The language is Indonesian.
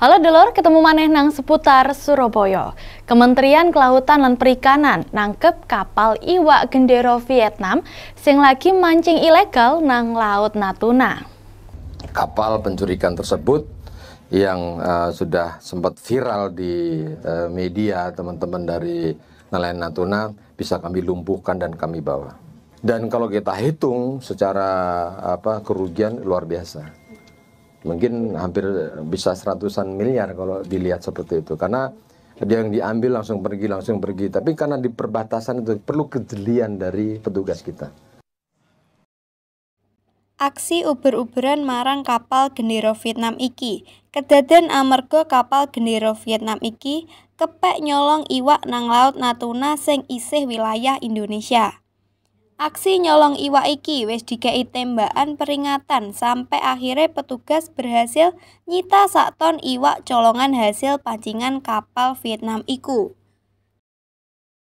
Halo Delor, ketemu maneh nang seputar Surabaya. Kementerian Kelautan dan Perikanan nangkep kapal iwa gendero Vietnam sing lagi mancing ilegal nang Laut Natuna. Kapal pencurikan tersebut yang uh, sudah sempat viral di uh, media teman-teman dari nelayan Natuna bisa kami lumpuhkan dan kami bawa. Dan kalau kita hitung secara apa kerugian luar biasa mungkin hampir bisa seratusan miliar kalau dilihat seperti itu karena dia yang diambil langsung pergi langsung pergi tapi karena di perbatasan itu perlu kejelian dari petugas kita Aksi uber-uberan marang kapal gendero Vietnam iki kedaden amarga kapal gendero Vietnam iki kepek nyolong iwak nang laut Natuna sing isih wilayah Indonesia Aksi nyolong iwak iki wis dikei tembakan peringatan sampai akhirnya petugas berhasil nyita sak ton iwak colongan hasil pancingan kapal Vietnam iku.